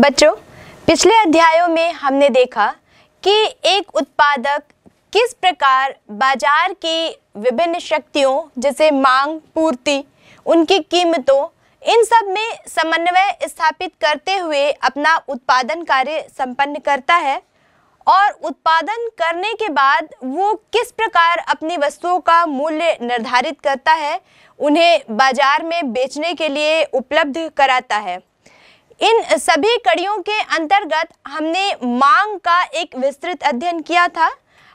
बच्चों पिछले अध्यायों में हमने देखा कि एक उत्पादक किस प्रकार बाजार की विभिन्न शक्तियों जैसे मांग पूर्ति उनकी कीमतों इन सब में समन्वय स्थापित करते हुए अपना उत्पादन कार्य संपन्न करता है और उत्पादन करने के बाद वो किस प्रकार अपनी वस्तुओं का मूल्य निर्धारित करता है उन्हें बाजार में बेचने के लिए उपलब्ध कराता है इन सभी कड़ियों के अंतर्गत हमने मांग का एक विस्तृत अध्ययन किया था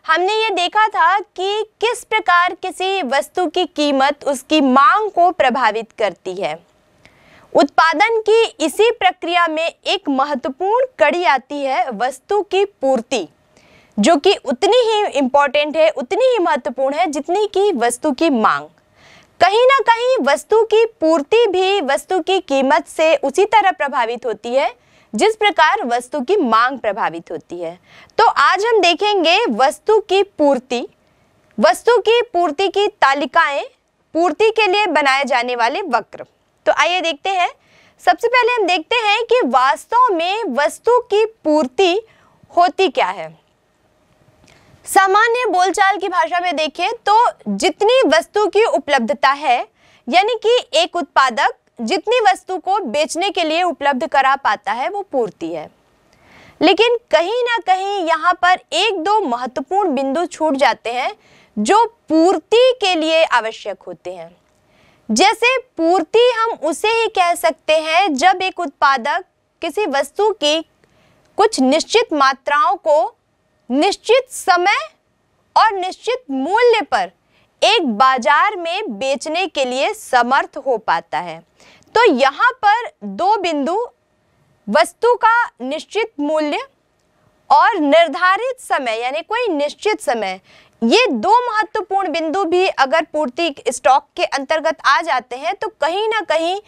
हमने ये देखा था कि किस प्रकार किसी वस्तु की कीमत उसकी मांग को प्रभावित करती है उत्पादन की इसी प्रक्रिया में एक महत्वपूर्ण कड़ी आती है वस्तु की पूर्ति जो कि उतनी ही इम्पॉर्टेंट है उतनी ही महत्वपूर्ण है जितनी की वस्तु की मांग कहीं ना कहीं वस्तु की पूर्ति भी वस्तु की कीमत से उसी तरह प्रभावित होती है जिस प्रकार वस्तु की मांग प्रभावित होती है तो आज हम देखेंगे वस्तु की पूर्ति वस्तु की पूर्ति की तालिकाएं पूर्ति के लिए बनाए जाने वाले वक्र तो आइए देखते हैं सबसे पहले हम देखते हैं कि वास्तव में वस्तु की पूर्ति होती क्या है सामान्य बोलचाल की भाषा में देखें तो जितनी वस्तु की उपलब्धता है यानी कि एक उत्पादक जितनी वस्तु को बेचने के लिए उपलब्ध करा पाता है वो पूर्ति है लेकिन कहीं ना कहीं यहाँ पर एक दो महत्वपूर्ण बिंदु छूट जाते हैं जो पूर्ति के लिए आवश्यक होते हैं जैसे पूर्ति हम उसे ही कह सकते हैं जब एक उत्पादक किसी वस्तु की कुछ निश्चित मात्राओं को निश्चित समय और निश्चित मूल्य पर एक बाजार में बेचने के लिए समर्थ हो पाता है तो यहाँ पर दो बिंदु वस्तु का निश्चित मूल्य और निर्धारित समय यानी कोई निश्चित समय ये दो महत्वपूर्ण बिंदु भी अगर पूर्ति स्टॉक के अंतर्गत आ जाते हैं तो कहीं ना कहीं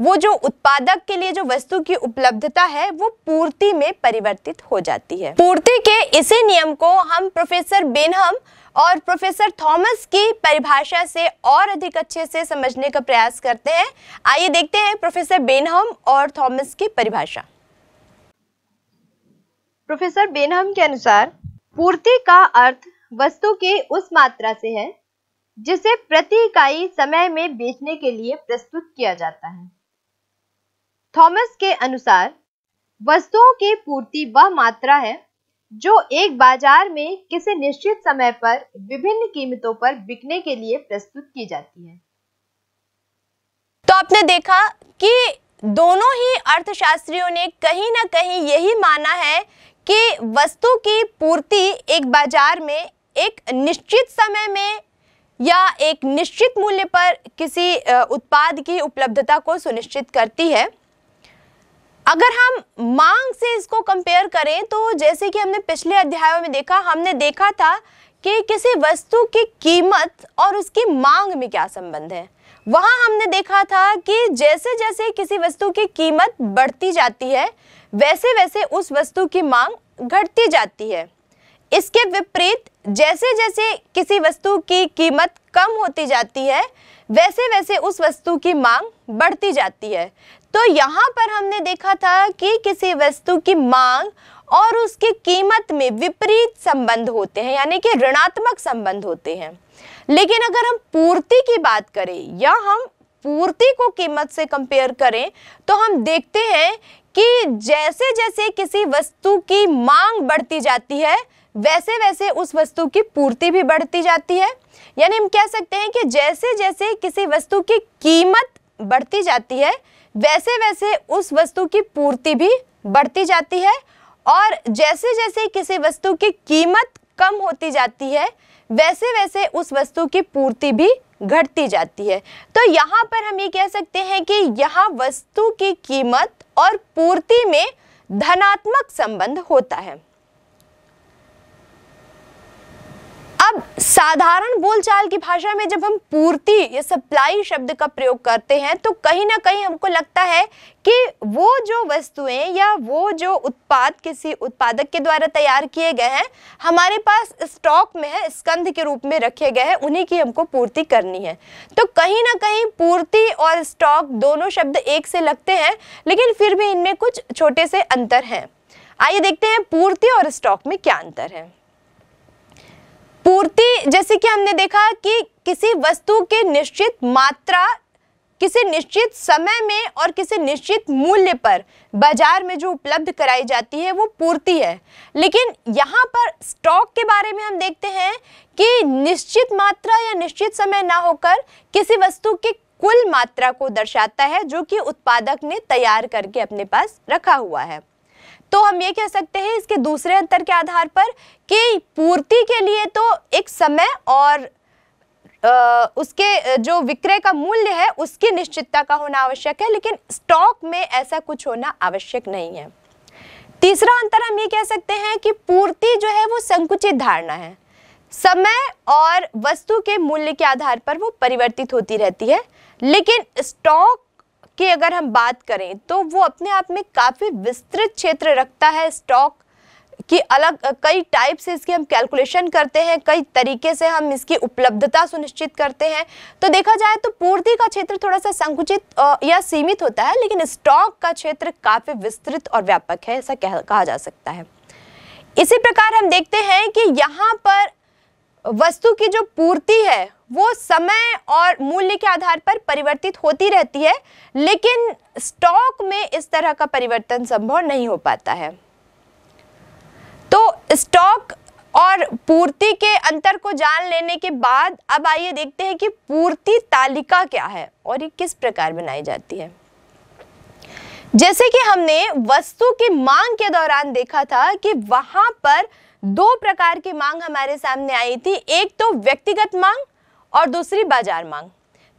वो जो उत्पादक के लिए जो वस्तु की उपलब्धता है वो पूर्ति में परिवर्तित हो जाती है पूर्ति के इसी नियम को हम प्रोफेसर बेनहम और प्रोफेसर थॉमस की परिभाषा से और अधिक अच्छे से समझने का प्रयास करते हैं आइए देखते हैं प्रोफेसर बेनहम और थॉमस की परिभाषा प्रोफेसर बेनहम के अनुसार पूर्ति का अर्थ वस्तु के उस मात्रा से है जिसे प्रति इकाई समय में बेचने के लिए प्रस्तुत किया जाता है थॉमस के अनुसार वस्तुओं की पूर्ति वह मात्रा है जो एक बाजार में किसी निश्चित समय पर विभिन्न कीमतों पर बिकने के लिए प्रस्तुत की जाती है तो आपने देखा कि दोनों ही अर्थशास्त्रियों ने कहीं ना कहीं यही माना है कि वस्तु की पूर्ति एक बाजार में एक निश्चित समय में या एक निश्चित मूल्य पर किसी उत्पाद की उपलब्धता को सुनिश्चित करती है अगर हम मांग से इसको कंपेयर करें तो जैसे कि हमने पिछले अध्यायों में देखा हमने देखा था कि किसी वस्तु की कीमत और उसकी मांग में क्या संबंध है वहाँ हमने देखा था कि जैसे जैसे किसी वस्तु की कीमत बढ़ती जाती है वैसे वैसे उस वस्तु की मांग घटती जाती है इसके विपरीत जैसे जैसे किसी वस्तु की कीमत कम होती जाती है वैसे वैसे उस वस्तु की मांग बढ़ती जाती है तो यहाँ पर हमने देखा था कि किसी वस्तु की मांग और उसकी कीमत में विपरीत संबंध होते हैं यानी कि ऋणात्मक संबंध होते हैं लेकिन अगर हम पूर्ति की बात करें या हम पूर्ति को कीमत से कंपेयर करें तो हम देखते हैं कि जैसे जैसे किसी वस्तु की मांग बढ़ती जाती है वैसे वैसे उस वस्तु की पूर्ति भी बढ़ती जाती है यानी हम कह सकते हैं कि जैसे जैसे किसी वस्तु की कीमत बढ़ती जाती है वैसे वैसे उस वस्तु की पूर्ति भी बढ़ती जाती है और जैसे जैसे किसी वस्तु की कीमत कम होती जाती है वैसे वैसे उस वस्तु की पूर्ति भी घटती जाती है तो यहाँ पर हम ये कह सकते हैं कि यहाँ वस्तु की कीमत और पूर्ति में धनात्मक संबंध होता है अब साधारण बोलचाल की भाषा में जब हम पूर्ति या सप्लाई शब्द का प्रयोग करते हैं तो कहीं ना कहीं हमको लगता है कि वो जो वस्तुएं या वो जो उत्पाद किसी उत्पादक के द्वारा तैयार किए गए हैं हमारे पास स्टॉक में है स्कंध के रूप में रखे गए हैं उन्हीं की हमको पूर्ति करनी है तो कहीं ना कहीं पूर्ति और स्टॉक दोनों शब्द एक से लगते हैं लेकिन फिर भी इनमें कुछ छोटे से अंतर हैं आइए देखते हैं पूर्ति और स्टॉक में क्या अंतर है पूर्ति जैसे कि हमने देखा कि किसी वस्तु की निश्चित मात्रा किसी निश्चित समय में और किसी निश्चित मूल्य पर बाजार में जो उपलब्ध कराई जाती है वो पूर्ति है लेकिन यहाँ पर स्टॉक के बारे में हम देखते हैं कि निश्चित मात्रा या निश्चित समय ना होकर किसी वस्तु के कुल मात्रा को दर्शाता है जो कि उत्पादक ने तैयार करके अपने पास रखा हुआ है तो हम ये कह सकते हैं इसके दूसरे अंतर के आधार पर कि पूर्ति के लिए तो एक समय और उसके जो विक्रय का मूल्य है उसकी निश्चितता का होना आवश्यक है लेकिन स्टॉक में ऐसा कुछ होना आवश्यक नहीं है तीसरा अंतर हम ये कह सकते हैं कि पूर्ति जो है वो संकुचित धारणा है समय और वस्तु के मूल्य के आधार पर वो परिवर्तित होती रहती है लेकिन स्टॉक की अगर हम बात करें तो वो अपने आप में काफ़ी विस्तृत क्षेत्र रखता है स्टॉक कि अलग कई टाइप से इसकी हम कैलकुलेशन करते हैं कई तरीके से हम इसकी उपलब्धता सुनिश्चित करते हैं तो देखा जाए तो पूर्ति का क्षेत्र थोड़ा सा संकुचित या सीमित होता है लेकिन स्टॉक का क्षेत्र काफ़ी विस्तृत और व्यापक है ऐसा कह, कहा जा सकता है इसी प्रकार हम देखते हैं कि यहाँ पर वस्तु की जो पूर्ति है वो समय और मूल्य के आधार पर परिवर्तित होती रहती है लेकिन स्टॉक में इस तरह का परिवर्तन संभव नहीं हो पाता है तो स्टॉक और पूर्ति के अंतर को जान लेने के बाद अब आइए देखते हैं कि पूर्ति तालिका क्या है और ये किस प्रकार बनाई जाती है जैसे कि हमने वस्तु की मांग के दौरान देखा था कि वहां पर दो प्रकार की मांग हमारे सामने आई थी एक तो व्यक्तिगत मांग और दूसरी बाजार मांग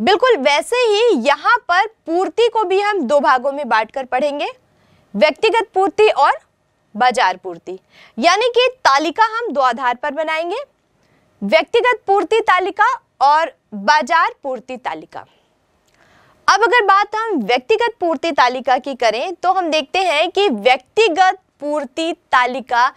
बिल्कुल वैसे ही यहाँ पर पूर्ति को भी हम दो भागों में बांटकर पढ़ेंगे व्यक्तिगत पूर्ति और बाजार पूर्ति यानी कि तालिका हम दो आधार पर बनाएंगे व्यक्तिगत पूर्ति तालिका और बाजार पूर्ति तालिका अब अगर बात हम व्यक्तिगत पूर्ति तालिका की करें तो हम देखते हैं कि व्यक्तिगत पूर्ति तालिका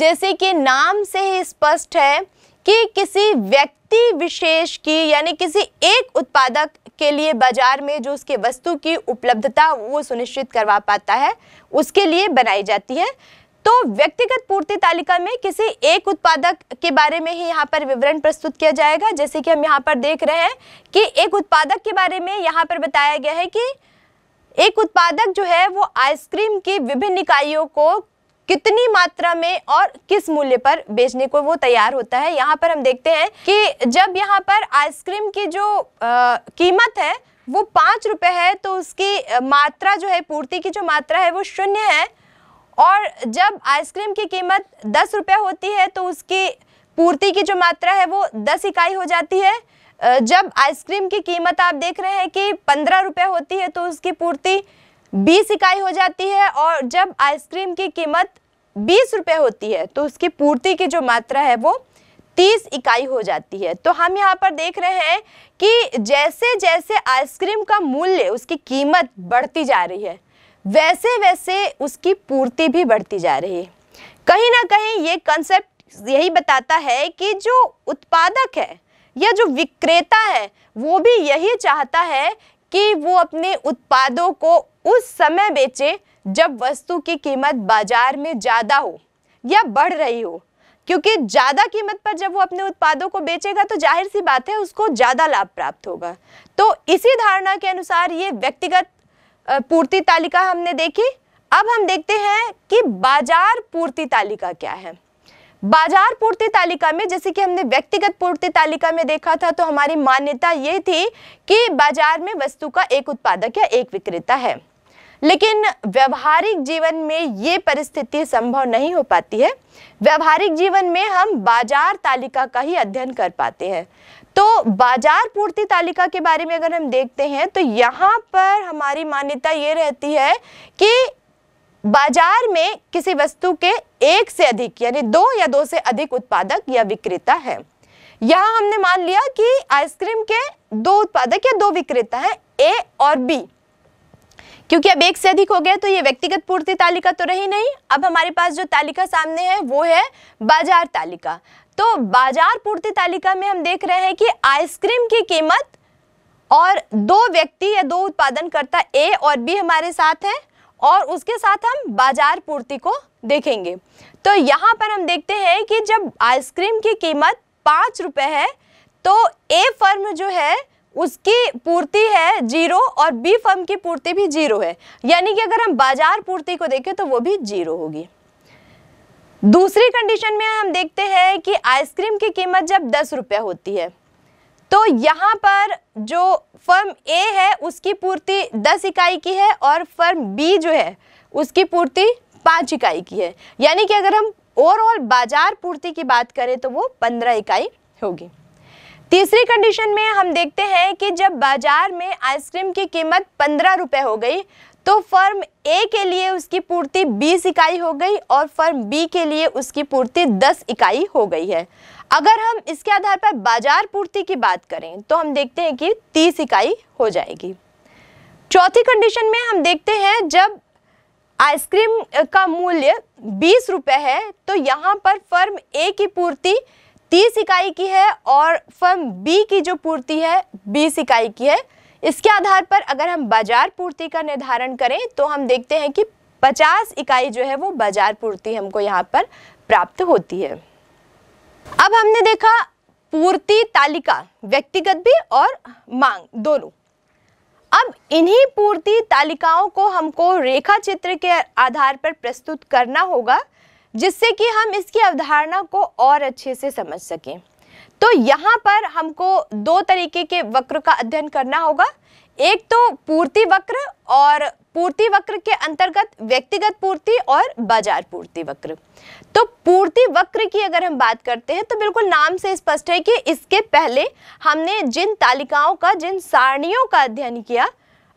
जैसे कि नाम से ही स्पष्ट है कि किसी व्यक्ति विशेष की यानी किसी एक उत्पादक के लिए बाजार में जो उसके वस्तु की उपलब्धता वो सुनिश्चित करवा पाता है उसके लिए बनाई जाती है तो व्यक्तिगत पूर्ति तालिका में किसी एक उत्पादक के बारे में ही यहाँ पर विवरण प्रस्तुत किया जाएगा जैसे कि हम यहाँ पर देख रहे हैं कि एक उत्पादक के बारे में यहाँ पर बताया गया है कि एक उत्पादक जो है वो आइसक्रीम की विभिन्न इकाइयों को कितनी मात्रा में और किस मूल्य पर बेचने को वो तैयार होता है यहाँ पर हम देखते हैं कि जब यहाँ पर आइसक्रीम की जो आ, कीमत है वो पाँच रुपये है तो उसकी मात्रा जो है पूर्ति की जो मात्रा है वो शून्य है और जब आइसक्रीम की कीमत दस रुपये होती है तो उसकी पूर्ति की जो मात्रा है वो दस इकाई हो जाती है जब आइसक्रीम की कीमत आप देख रहे हैं कि पंद्रह रुपये होती है तो उसकी पूर्ति बीस इकाई हो जाती है और जब आइसक्रीम की कीमत बीस रुपये होती है तो उसकी पूर्ति की जो मात्रा है वो तीस इकाई हो जाती है तो हम यहाँ पर देख रहे हैं कि जैसे जैसे आइसक्रीम का मूल्य उसकी कीमत बढ़ती जा रही है वैसे वैसे उसकी पूर्ति भी बढ़ती जा रही है कहीं ना कहीं ये कंसेप्ट यही बताता है कि जो उत्पादक है या जो विक्रेता है वो भी यही चाहता है कि वो अपने उत्पादों को उस समय बेचे जब वस्तु की कीमत बाजार में ज़्यादा हो या बढ़ रही हो क्योंकि ज़्यादा कीमत पर जब वो अपने उत्पादों को बेचेगा तो जाहिर सी बात है उसको ज़्यादा लाभ प्राप्त होगा तो इसी धारणा के अनुसार ये व्यक्तिगत पूर्ति तालिका हमने देखी अब हम देखते हैं कि बाजार पूर्ति तालिका क्या है बाजार पूर्ति तालिका में जैसे कि हमने व्यक्तिगत पूर्ति तालिका में देखा था तो हमारी मान्यता ये थी कि बाजार में वस्तु का एक उत्पादक या एक विक्रेता है लेकिन व्यवहारिक जीवन में ये परिस्थिति संभव नहीं हो पाती है व्यवहारिक जीवन में हम बाजार तालिका का ही अध्ययन कर पाते हैं तो बाजार पूर्ति तालिका के बारे में अगर हम देखते हैं तो यहाँ पर हमारी मान्यता ये रहती है कि बाजार में किसी वस्तु के एक से अधिक यानी दो या दो से अधिक उत्पादक या विक्रेता है यहां हमने मान लिया कि आइसक्रीम के दो उत्पादक या दो विक्रेता हैं ए और बी क्योंकि अब एक से अधिक हो गया तो ये व्यक्तिगत पूर्ति तालिका तो रही नहीं अब हमारे पास जो तालिका सामने है वो है बाजार तालिका तो बाजार पूर्ति तालिका में हम देख रहे हैं कि आइसक्रीम की कीमत और दो व्यक्ति या दो उत्पादनकर्ता ए और बी हमारे साथ हैं और उसके साथ हम बाजार पूर्ति को देखेंगे तो यहाँ पर हम देखते हैं कि जब आइसक्रीम की कीमत पाँच रुपये है तो ए फर्म जो है उसकी पूर्ति है जीरो और बी फर्म की पूर्ति भी जीरो है यानी कि अगर हम बाजार पूर्ति को देखें तो वो भी जीरो होगी दूसरी कंडीशन में हम देखते हैं कि आइसक्रीम की कीमत जब दस रुपये होती है तो यहाँ पर जो फर्म ए है उसकी पूर्ति दस इकाई की है और फर्म बी जो है उसकी पूर्ति पाँच इकाई की है यानी कि अगर हम ओवरऑल बाजार पूर्ति की बात करें तो वो पंद्रह इकाई होगी तीसरी कंडीशन में हम देखते हैं कि जब बाजार में आइसक्रीम की कीमत पंद्रह रुपये हो गई तो फर्म ए के लिए उसकी पूर्ति बीस इकाई हो गई और फर्म बी के लिए उसकी पूर्ति दस इकाई हो गई है अगर हम इसके आधार पर बाजार पूर्ति की बात करें तो हम देखते हैं कि तीस इकाई हो जाएगी चौथी कंडीशन में हम देखते हैं जब आइसक्रीम का मूल्य बीस रुपये है तो यहाँ पर फर्म ए की पूर्ति तीस इकाई की है और फर्म बी की जो पूर्ति है बीस इकाई की है इसके आधार पर अगर हम बाजार पूर्ति का निर्धारण करें तो हम देखते हैं कि 50 इकाई जो है वो बाजार पूर्ति हमको यहाँ पर प्राप्त होती है अब हमने देखा पूर्ति तालिका व्यक्तिगत भी और मांग दोनों अब इन्हीं पूर्ति तालिकाओं को हमको रेखा चित्र के आधार पर प्रस्तुत करना होगा जिससे कि हम इसकी अवधारणा को और अच्छे से समझ सकें तो यहाँ पर हमको दो तरीके के वक्र का अध्ययन करना होगा एक तो पूर्ति वक्र और पूर्ति वक्र के अंतर्गत व्यक्तिगत पूर्ति और बाजार पूर्ति वक्र तो पूर्ति वक्र की अगर हम बात करते हैं तो बिल्कुल नाम से स्पष्ट है कि इसके पहले हमने जिन तालिकाओं का जिन सारणियों का अध्ययन किया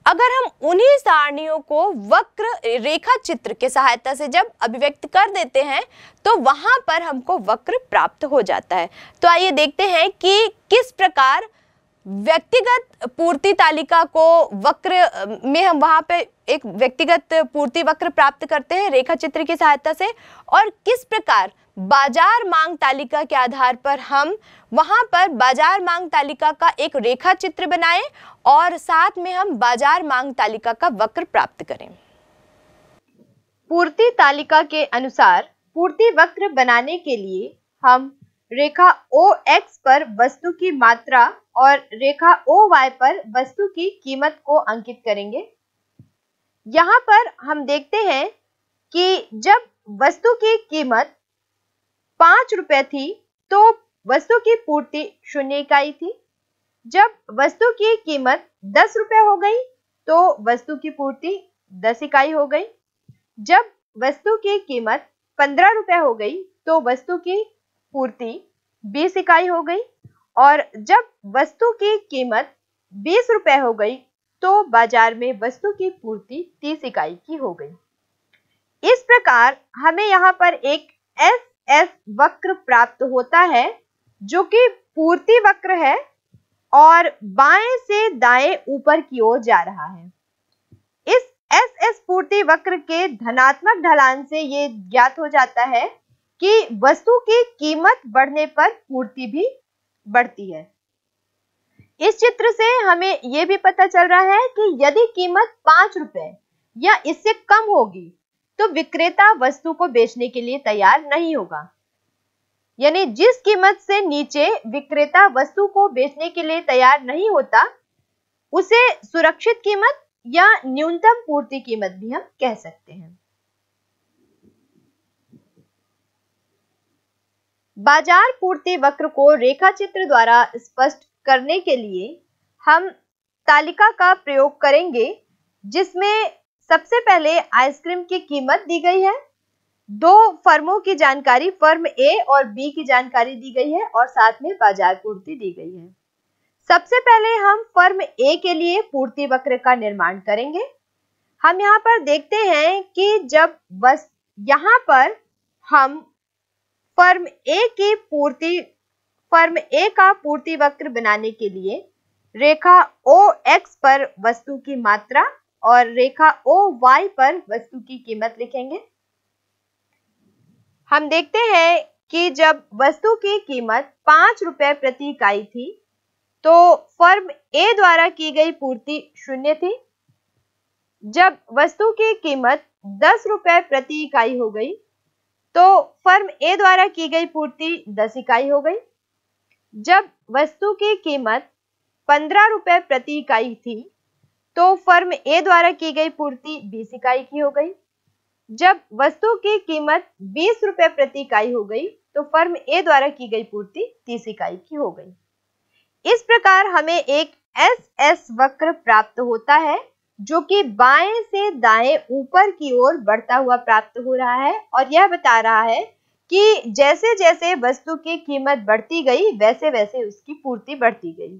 अगर हम उन्हीं सारणियों को वक्र रेखा चित्र के सहायता से जब अभिव्यक्त कर देते हैं तो वहाँ पर हमको वक्र प्राप्त हो जाता है तो आइए देखते हैं कि किस प्रकार व्यक्तिगत पूर्ति तालिका को वक्र में हम वहां पे एक व्यक्तिगत पूर्ति वक्र प्राप्त करते हैं रेखा चित्र की सहायता से और किस प्रकार बाजार मांग तालिका के आधार पर हम वहां पर बाजार मांग तालिका का एक रेखा चित्र बनाए और साथ में हम बाजार मांग तालिका का वक्र प्राप्त करें पूर्ति तालिका के अनुसार पूर्ति वक्र बनाने के लिए हम रेखा ओ एक्स पर वस्तु की मात्रा और रेखा ओ वाई पर वस्तु की कीमत को अंकित करेंगे यहाँ पर हम देखते हैं कि जब वस्तु की कीमत पांच रुपए थी तो वस्तु की पूर्ति शून्य इकाई थी जब वस्तु की कीमत दस रुपए हो गई तो वस्तु की पूर्ति दस इकाई हो गई जब वस्तु की कीमत पंद्रह रुपए हो गई तो वस्तु की पूर्ति 20 इकाई हो गई और जब वस्तु की कीमत बीस रुपए हो गई तो बाजार में वस्तु की पूर्ति तीस इकाई की हो गई इस प्रकार हमें यहाँ पर एक एस एस वक्र प्राप्त होता है जो कि पूर्ति वक्र है और बाएं से दाएं ऊपर की ओर जा रहा है इस एस एस पूर्ति वक्र के धनात्मक ढलान से ये ज्ञात हो जाता है कि वस्तु की कीमत बढ़ने पर पूर्ति भी बढ़ती है इस चित्र से हमें यह भी पता चल रहा है कि यदि कीमत पांच रुपए या इससे कम होगी तो विक्रेता वस्तु को बेचने के लिए तैयार नहीं होगा यानी जिस कीमत से नीचे विक्रेता वस्तु को बेचने के लिए तैयार नहीं होता उसे सुरक्षित कीमत या न्यूनतम पूर्ति कीमत भी हम कह सकते हैं बाजार पूर्ति वक्र को रेखा चित्र द्वारा स्पष्ट करने के लिए हम तालिका का प्रयोग करेंगे जिसमें सबसे पहले आइसक्रीम की कीमत दी गई है दो फर्मों की जानकारी फर्म ए और बी की जानकारी दी गई है और साथ में बाजार पूर्ति दी गई है सबसे पहले हम फर्म ए के लिए पूर्ति वक्र का निर्माण करेंगे हम यहाँ पर देखते हैं कि जब बस यहाँ पर हम फर्म ए की पूर्ति फर्म ए का पूर्ति वक्र बनाने के लिए रेखा ओ एक्स पर वस्तु की मात्रा और रेखा ओ वाई पर वस्तु की कीमत लिखेंगे हम देखते हैं कि जब वस्तु की कीमत पांच रुपए प्रति इकाई थी तो फर्म ए द्वारा की गई पूर्ति शून्य थी जब वस्तु की कीमत दस रुपए प्रति इकाई हो गई तो फर्म ए द्वारा की गई पूर्ति दस इकाई हो गई जब वस्तु की कीमत पंद्रह रुपए प्रति इकाई थी तो फर्म ए द्वारा की गई पूर्ति बीस इकाई की हो गई जब वस्तु की कीमत बीस रुपए प्रति इकाई हो गई तो फर्म ए द्वारा की गई पूर्ति तीस इकाई की हो गई इस प्रकार हमें एक एस एस वक्र प्राप्त होता है जो कि बाएं से दाएं ऊपर की ओर बढ़ता हुआ प्राप्त हो रहा है और यह बता रहा है कि जैसे जैसे वस्तु की कीमत बढ़ती गई वैसे वैसे उसकी पूर्ति बढ़ती गई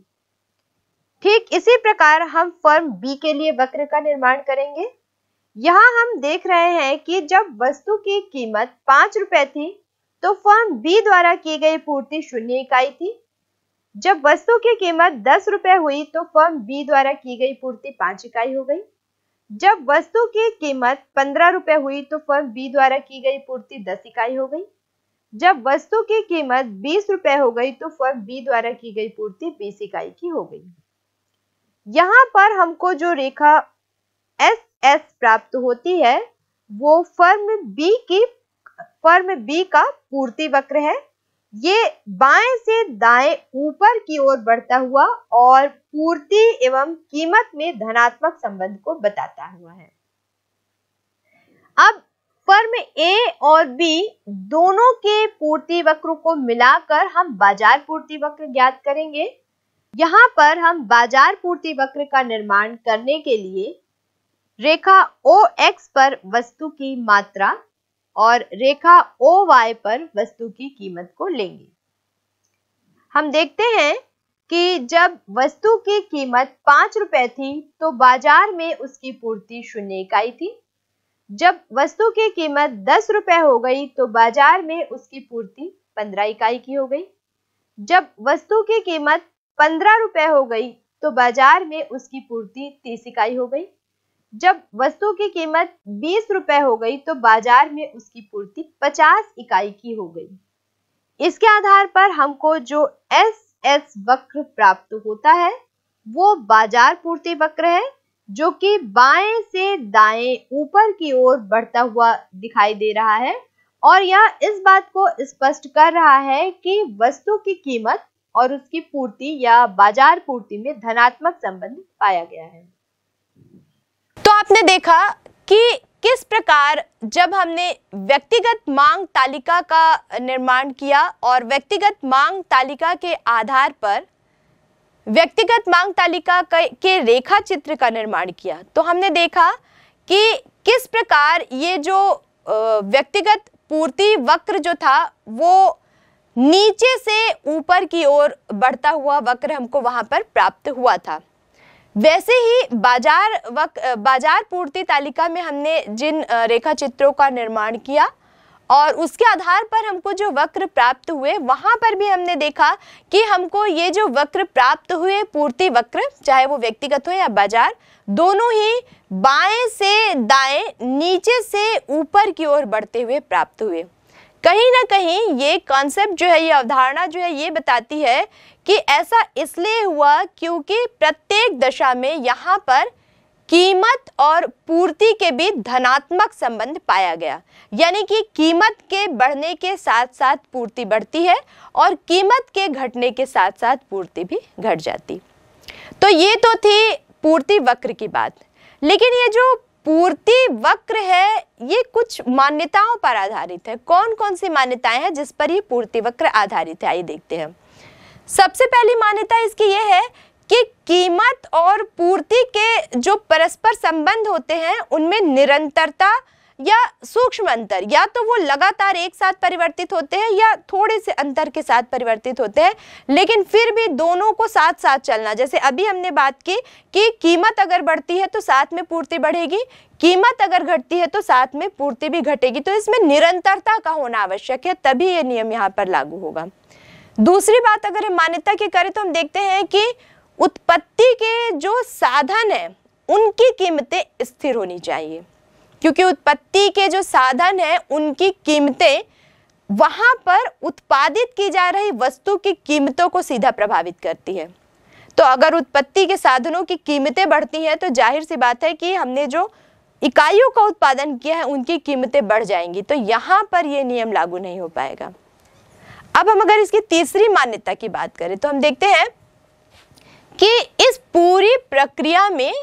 ठीक इसी प्रकार हम फर्म बी के लिए वक्र का निर्माण करेंगे यहां हम देख रहे हैं कि जब वस्तु की कीमत पांच रुपए थी तो फर्म बी द्वारा की गई पूर्ति शून्य इकाई थी जब वस्तु की कीमत दस रुपए हुई तो फर्म बी द्वारा की गई पूर्ति पांच इकाई हो गई जब वस्तु की कीमत पंद्रह रुपए हुई तो फर्म बी द्वारा की गई पूर्ति दस इकाई हो गई जब वस्तु की कीमत बीस रुपए हो गई तो फर्म बी द्वारा की गई पूर्ति बीस इकाई की हो गई यहाँ पर हमको जो रेखा एस एस प्राप्त होती है वो फर्म बी की फर्म बी का पूर्ति वक्र है ये बाएं से दाएं ऊपर की ओर बढ़ता हुआ और पूर्ति एवं कीमत में धनात्मक संबंध को बताता हुआ है अब फर्म ए और बी दोनों के पूर्ति वक्र को मिलाकर हम बाजार पूर्ति वक्र ज्ञात करेंगे यहाँ पर हम बाजार पूर्ति वक्र का निर्माण करने के लिए रेखा ओ एक्स पर वस्तु की मात्रा और रेखा ओ वाई पर वस्तु की कीमत को लेंगे हम देखते हैं कि जब वस्तु की कीमत पांच रुपए थी तो बाजार में उसकी पूर्ति शून्य इकाई थी जब वस्तु की कीमत दस रुपए हो गई तो बाजार में उसकी पूर्ति पंद्रह इकाई की हो गई जब वस्तु की कीमत पंद्रह रुपए हो गई तो बाजार में उसकी पूर्ति तीस इकाई हो गई जब वस्तु की कीमत बीस रुपए हो गई तो बाजार में उसकी पूर्ति पचास इकाई की हो गई इसके आधार पर हमको जो एस एस वक्र प्राप्त होता है वो बाजार पूर्ति वक्र है जो कि बाएं से दाएं ऊपर की ओर बढ़ता हुआ दिखाई दे रहा है और यह इस बात को स्पष्ट कर रहा है कि वस्तु की कीमत और उसकी पूर्ति या बाजार पूर्ति में धनात्मक संबंध पाया गया है तो आपने देखा कि किस प्रकार जब हमने व्यक्तिगत मांग तालिका का निर्माण किया और व्यक्तिगत मांग तालिका के आधार पर व्यक्तिगत मांग तालिका के रेखा चित्र का निर्माण किया तो हमने देखा कि किस प्रकार ये जो व्यक्तिगत पूर्ति वक्र जो था वो नीचे से ऊपर की ओर बढ़ता हुआ वक्र हमको वहाँ पर प्राप्त हुआ था वैसे ही बाजार वक बाजार पूर्ति तालिका में हमने जिन रेखा चित्रों का निर्माण किया और उसके आधार पर हमको जो वक्र प्राप्त हुए वहाँ पर भी हमने देखा कि हमको ये जो वक्र प्राप्त हुए पूर्ति वक्र चाहे वो व्यक्तिगत हो या बाजार दोनों ही बाएं से दाएं नीचे से ऊपर की ओर बढ़ते हुए प्राप्त हुए कहीं ना कहीं ये कॉन्सेप्ट जो है ये अवधारणा जो है ये बताती है कि ऐसा इसलिए हुआ क्योंकि प्रत्येक दशा में यहाँ पर कीमत और पूर्ति के बीच धनात्मक संबंध पाया गया यानी कि कीमत के बढ़ने के साथ साथ पूर्ति बढ़ती है और कीमत के घटने के साथ साथ पूर्ति भी घट जाती तो ये तो थी पूर्ति वक्र की बात लेकिन ये जो पूर्ति वक्र है ये कुछ मान्यताओं पर आधारित है कौन कौन सी मान्यताएं हैं जिस पर ये पूर्ति वक्र आधारित है आइए देखते हैं सबसे पहली मान्यता इसकी ये है कि कीमत और पूर्ति के जो परस्पर संबंध होते हैं उनमें निरंतरता या सूक्ष्म अंतर या तो वो लगातार एक साथ परिवर्तित होते हैं या थोड़े से अंतर के साथ परिवर्तित होते हैं लेकिन फिर भी दोनों को साथ साथ चलना जैसे अभी हमने बात की कि कीमत अगर बढ़ती है तो साथ में पूर्ति बढ़ेगी कीमत अगर घटती है तो साथ में पूर्ति भी घटेगी तो इसमें निरंतरता का होना आवश्यक है तभी ये नियम यहाँ पर लागू होगा दूसरी बात अगर हम मान्यता की करें तो हम देखते हैं कि उत्पत्ति के जो साधन है उनकी कीमतें स्थिर होनी चाहिए क्योंकि उत्पत्ति के जो साधन हैं उनकी कीमतें वहाँ पर उत्पादित की जा रही वस्तु की कीमतों को सीधा प्रभावित करती है तो अगर उत्पत्ति के साधनों की कीमतें बढ़ती हैं तो जाहिर सी बात है कि हमने जो इकाइयों का उत्पादन किया है उनकी कीमतें बढ़ जाएंगी तो यहाँ पर ये नियम लागू नहीं हो पाएगा अब हम अगर इसकी तीसरी मान्यता की बात करें तो हम देखते हैं कि इस पूरी प्रक्रिया में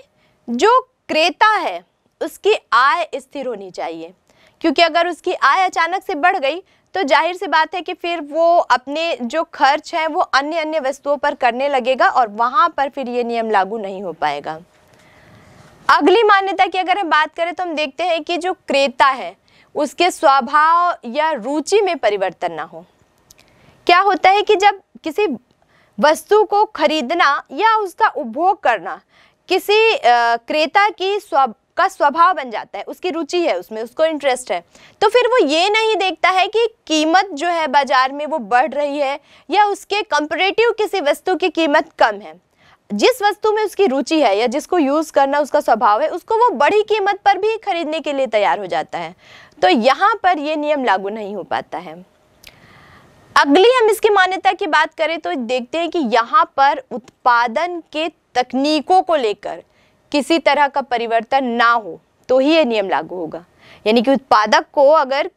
जो क्रेता है उसकी आय स्थिर होनी चाहिए क्योंकि अगर उसकी आय अचानक से बढ़ गई तो जाहिर सी बात है कि फिर वो अपने जो खर्च है वो अन्य अन्य वस्तुओं पर करने लगेगा और वहाँ पर फिर ये नियम लागू नहीं हो पाएगा अगली मान्यता की अगर हम बात करें तो हम देखते हैं कि जो क्रेता है उसके स्वभाव या रुचि में परिवर्तन ना हो क्या होता है कि जब किसी वस्तु को खरीदना या उसका उपभोग करना किसी क्रेता की स्व का स्वभाव बन जाता है उसकी रुचि है उसमें उसको इंटरेस्ट है तो फिर वो ये नहीं देखता है कि कीमत जो है बाज़ार में वो बढ़ रही है या उसके कंपरेटिव किसी वस्तु की कीमत कम है जिस वस्तु में उसकी रुचि है या जिसको यूज़ करना उसका स्वभाव है उसको वो बड़ी कीमत पर भी खरीदने के लिए तैयार हो जाता है तो यहाँ पर ये नियम लागू नहीं हो पाता है अगली हम इसकी मान्यता की बात करें तो देखते हैं कि यहाँ पर उत्पादन के तकनीकों को लेकर किसी तरह का परिवर्तन ना हो तो ही यह नियम लागू होगा यानी कि उत्पादक को अगर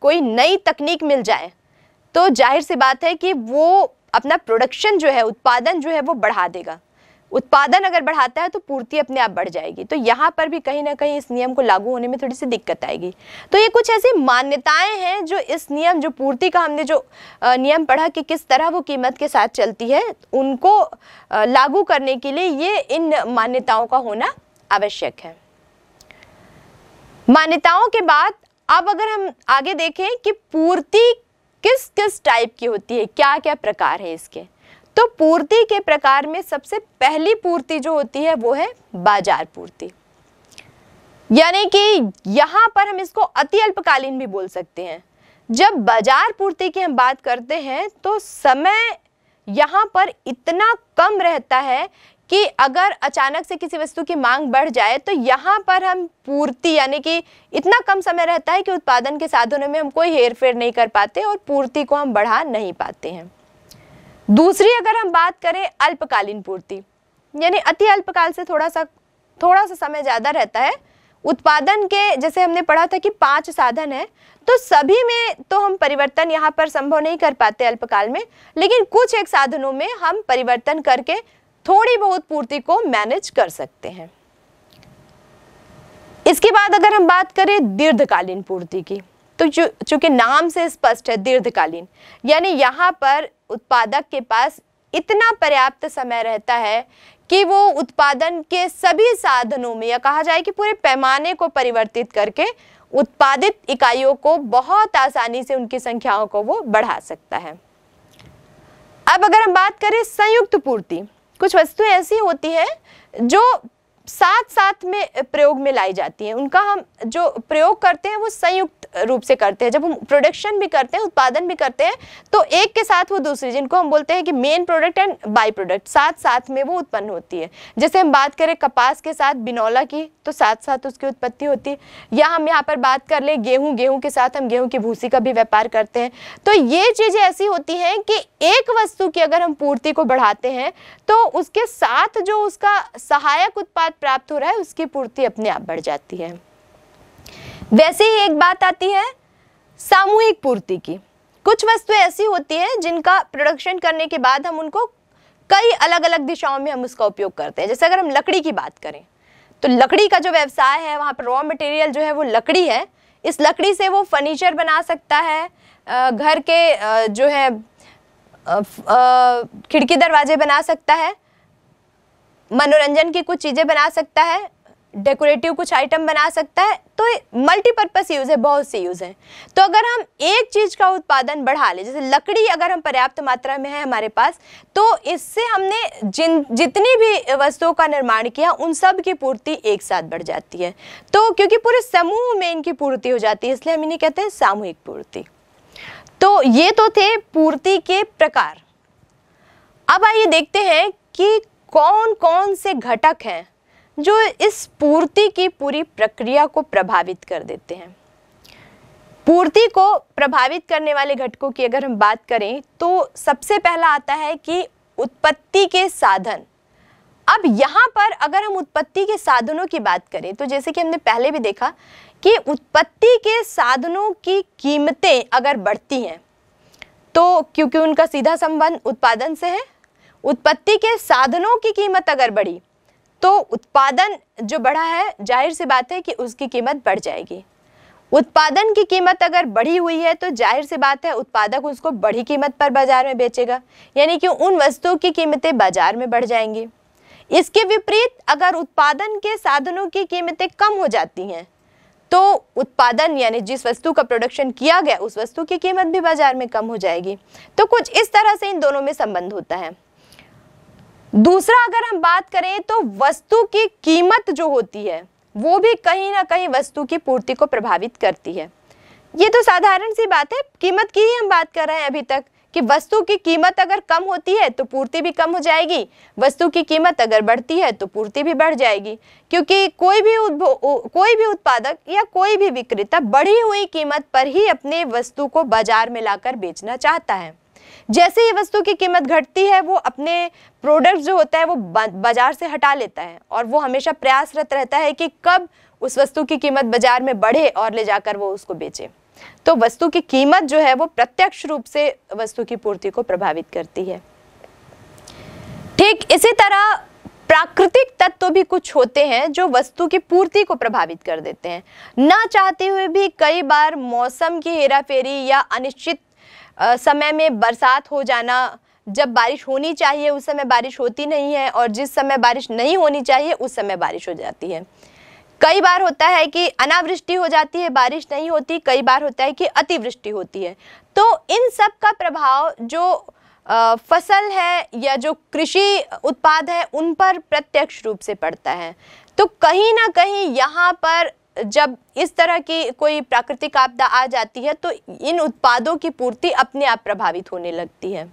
कोई नई तकनीक मिल जाए तो जाहिर सी बात है कि वो अपना प्रोडक्शन जो है उत्पादन जो है वो बढ़ा देगा उत्पादन अगर बढ़ाता है तो पूर्ति अपने आप बढ़ जाएगी तो यहाँ पर भी कहीं ना कहीं इस नियम को लागू होने में थोड़ी सी दिक्कत आएगी तो ये कुछ ऐसी मान्यताएं हैं जो इस नियम जो पूर्ति का हमने जो नियम पढ़ा कि किस तरह वो कीमत के साथ चलती है उनको लागू करने के लिए ये इन मान्यताओं का होना आवश्यक है मान्यताओं के बाद अब अगर हम आगे देखें कि पूर्ति किस किस टाइप की होती है क्या क्या प्रकार है इसके तो पूर्ति के प्रकार में सबसे पहली पूर्ति जो होती है वो है बाजार पूर्ति यानी कि यहाँ पर हम इसको अति अल्पकालीन भी बोल सकते हैं जब बाजार पूर्ति की हम बात करते हैं तो समय यहाँ पर इतना कम रहता है कि अगर अचानक से किसी वस्तु की मांग बढ़ जाए तो यहाँ पर हम पूर्ति यानी कि इतना कम समय रहता है कि उत्पादन के साधनों में हम कोई हेर फेर नहीं कर पाते और पूर्ति को हम बढ़ा नहीं पाते हैं दूसरी अगर हम बात करें अल्पकालीन पूर्ति यानी अति अल्पकाल से थोड़ा सा थोड़ा सा समय ज़्यादा रहता है उत्पादन के जैसे हमने पढ़ा था कि पांच साधन है तो सभी में तो हम परिवर्तन यहाँ पर संभव नहीं कर पाते अल्पकाल में लेकिन कुछ एक साधनों में हम परिवर्तन करके थोड़ी बहुत पूर्ति को मैनेज कर सकते हैं इसके बाद अगर हम बात करें दीर्घकालीन पूर्ति की तो चूंकि नाम से स्पष्ट है दीर्घकालीन यानी यहाँ पर उत्पादक के पास इतना पर्याप्त समय रहता है कि वो उत्पादन के सभी साधनों में या कहा जाए कि पूरे पैमाने को परिवर्तित करके उत्पादित इकाइयों को बहुत आसानी से उनकी संख्याओं को वो बढ़ा सकता है अब अगर हम बात करें संयुक्त पूर्ति कुछ वस्तुएं ऐसी होती है जो साथ साथ में प्रयोग में लाई जाती हैं उनका हम जो प्रयोग करते हैं वो संयुक्त रूप से करते हैं जब हम प्रोडक्शन भी करते हैं उत्पादन भी करते हैं तो एक के साथ वो दूसरी जिनको हम बोलते हैं कि main product and by product साथ साथ में वो उत्पन्न होती है जैसे हम बात करें कपास के साथ बिनौला की तो साथ साथ उसकी उत्पत्ति होती है या हम यहाँ पर बात कर लें गेहूँ गेहूँ के साथ हम गेहूँ की भूसी का भी व्यापार करते हैं तो ये चीज़ें ऐसी होती हैं कि एक वस्तु की अगर हम पूर्ति को बढ़ाते हैं तो उसके साथ जो उसका सहायक उत्पाद प्राप्त हो रहा है उसकी पूर्ति अपने आप बढ़ जाती है वैसे ही एक बात आती है सामूहिक पूर्ति की कुछ वस्तुएं ऐसी होती हैं जिनका प्रोडक्शन करने के बाद हम उनको कई अलग अलग दिशाओं में हम उसका उपयोग करते हैं जैसे अगर हम लकड़ी की बात करें तो लकड़ी का जो व्यवसाय है वहाँ पर रॉ मटेरियल जो है वो लकड़ी है इस लकड़ी से वो फर्नीचर बना सकता है घर के जो है खिड़की दरवाजे बना सकता है मनोरंजन की कुछ चीज़ें बना सकता है डेकोरेटिव कुछ आइटम बना सकता है तो मल्टीपर्पज़ यूज़ है बहुत से यूज़ हैं तो अगर हम एक चीज़ का उत्पादन बढ़ा लें जैसे लकड़ी अगर हम पर्याप्त मात्रा में है हमारे पास तो इससे हमने जिन जितनी भी वस्तुओं का निर्माण किया उन सब की पूर्ति एक साथ बढ़ जाती है तो क्योंकि पूरे समूह में इनकी पूर्ति हो जाती है इसलिए हम इन्हें कहते हैं सामूहिक पूर्ति तो ये तो थे पूर्ति के प्रकार अब आइए देखते हैं कि कौन कौन से घटक हैं जो इस पूर्ति की पूरी प्रक्रिया को प्रभावित कर देते हैं पूर्ति को प्रभावित करने वाले घटकों की अगर हम बात करें तो सबसे पहला आता है कि उत्पत्ति के साधन अब यहाँ पर अगर हम उत्पत्ति के साधनों की बात करें तो जैसे कि हमने पहले भी देखा कि उत्पत्ति के साधनों की कीमतें अगर बढ़ती हैं तो क्योंकि उनका सीधा संबंध उत्पादन से है उत्पत्ति के साधनों की कीमत अगर बढ़ी तो उत्पादन जो बढ़ा है जाहिर सी बात है कि उसकी कीमत बढ़ जाएगी उत्पादन की कीमत अगर बढ़ी हुई है तो जाहिर सी बात है उत्पादक उसको बढ़ी कीमत पर बाजार में बेचेगा यानी कि उन वस्तुओं की कीमतें बाजार में बढ़ जाएंगी इसके विपरीत अगर उत्पादन के साधनों की कीमतें कम हो जाती हैं तो उत्पादन यानी जिस वस्तु का प्रोडक्शन किया गया उस वस्तु की कीमत भी बाजार में कम हो जाएगी तो कुछ इस तरह से इन दोनों में संबंध होता है दूसरा अगर हम बात करें तो वस्तु की कीमत जो होती है वो भी कहीं ना कहीं वस्तु की पूर्ति को प्रभावित करती है ये तो साधारण सी बात है कीमत की ही हम बात कर रहे हैं अभी तक कि वस्तु की कीमत अगर कम होती है तो पूर्ति भी कम हो जाएगी वस्तु की कीमत अगर बढ़ती है तो पूर्ति भी बढ़ जाएगी क्योंकि कोई भी कोई भी उत्पादक या कोई भी विक्रेता बढ़ी हुई कीमत पर ही अपने वस्तु को बाजार में लाकर बेचना चाहता है जैसे ही वस्तु की कीमत घटती है वो अपने प्रोडक्ट जो होता है वो बाजार से हटा लेता है और वो हमेशा प्रयासरत रहता है कि कब उस वस्तु की कीमत बाजार में बढ़े और ले जाकर वो उसको बेचे तो वस्तु की कीमत जो है वो प्रत्यक्ष रूप से वस्तु की पूर्ति को प्रभावित करती है ठीक इसी तरह प्राकृतिक तत्व तो भी कुछ होते हैं जो वस्तु की पूर्ति को प्रभावित कर देते हैं ना चाहते हुए भी कई बार मौसम की हेराफेरी या अनिश्चित समय में बरसात हो जाना जब बारिश होनी चाहिए उस समय बारिश होती नहीं है और जिस समय बारिश नहीं होनी चाहिए उस समय बारिश हो जाती है कई बार होता है कि अनावृष्टि हो जाती है बारिश नहीं होती कई बार होता है कि अतिवृष्टि होती है तो इन सब का प्रभाव जो फसल है या जो कृषि उत्पाद है उन पर प्रत्यक्ष रूप से पड़ता है तो कहीं ना कहीं यहाँ पर जब इस तरह की कोई प्राकृतिक आपदा आ जाती है तो इन उत्पादों की पूर्ति अपने आप प्रभावित होने लगती है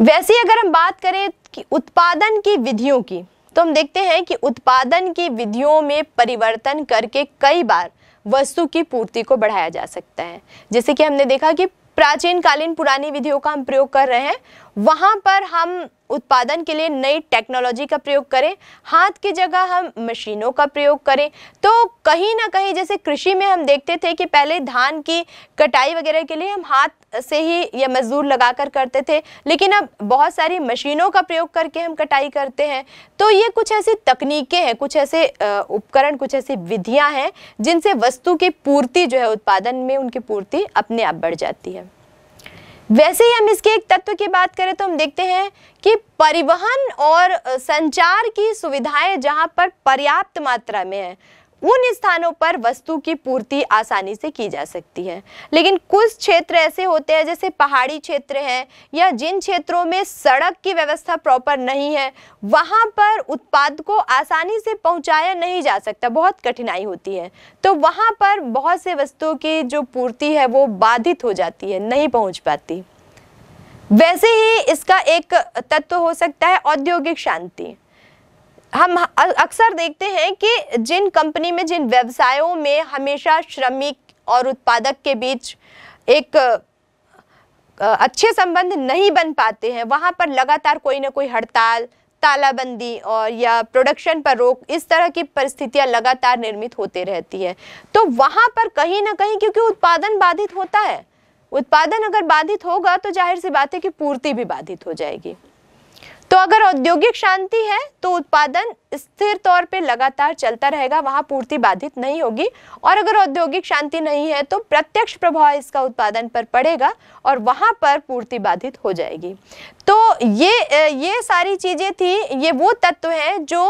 वैसे अगर हम बात करें कि उत्पादन की विधियों की तो हम देखते हैं कि उत्पादन की विधियों में परिवर्तन करके कई बार वस्तु की पूर्ति को बढ़ाया जा सकता है जैसे कि हमने देखा कि प्राचीन कालीन पुरानी विधियों का हम प्रयोग कर रहे हैं वहाँ पर हम उत्पादन के लिए नई टेक्नोलॉजी का प्रयोग करें हाथ की जगह हम मशीनों का प्रयोग करें तो कहीं ना कहीं जैसे कृषि में हम देखते थे कि पहले धान की कटाई वगैरह के लिए हम हाथ से ही या मजदूर लगाकर करते थे लेकिन अब बहुत सारी मशीनों का प्रयोग करके हम कटाई करते हैं तो ये कुछ ऐसी तकनीकें हैं कुछ ऐसे उपकरण कुछ ऐसी विधियाँ हैं जिनसे वस्तु की पूर्ति जो है उत्पादन में उनकी पूर्ति अपने आप बढ़ जाती है वैसे ही हम इसके एक तत्व की बात करें तो हम देखते हैं कि परिवहन और संचार की सुविधाएं जहां पर पर्याप्त मात्रा में है उन स्थानों पर वस्तु की पूर्ति आसानी से की जा सकती है लेकिन कुछ क्षेत्र ऐसे होते हैं जैसे पहाड़ी क्षेत्र हैं या जिन क्षेत्रों में सड़क की व्यवस्था प्रॉपर नहीं है वहाँ पर उत्पाद को आसानी से पहुँचाया नहीं जा सकता बहुत कठिनाई होती है तो वहाँ पर बहुत से वस्तुओं की जो पूर्ति है वो बाधित हो जाती है नहीं पहुँच पाती वैसे ही इसका एक तत्व हो सकता है औद्योगिक शांति हम अक्सर देखते हैं कि जिन कंपनी में जिन व्यवसायों में हमेशा श्रमिक और उत्पादक के बीच एक अच्छे संबंध नहीं बन पाते हैं वहाँ पर लगातार कोई ना कोई हड़ताल तालाबंदी और या प्रोडक्शन पर रोक इस तरह की परिस्थितियां लगातार निर्मित होते रहती है तो वहाँ पर कहीं ना कहीं क्योंकि उत्पादन बाधित होता है उत्पादन अगर बाधित होगा तो जाहिर सी बात है कि पूर्ति भी बाधित हो जाएगी तो अगर औद्योगिक शांति है तो उत्पादन स्थिर तौर पे लगातार चलता रहेगा वहाँ पूर्ति बाधित नहीं होगी और अगर औद्योगिक शांति नहीं है तो प्रत्यक्ष प्रभाव इसका उत्पादन पर पड़ेगा और वहाँ पर पूर्ति बाधित हो जाएगी तो ये ये सारी चीज़ें थी ये वो तत्व हैं जो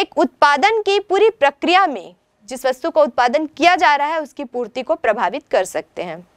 एक उत्पादन की पूरी प्रक्रिया में जिस वस्तु का उत्पादन किया जा रहा है उसकी पूर्ति को प्रभावित कर सकते हैं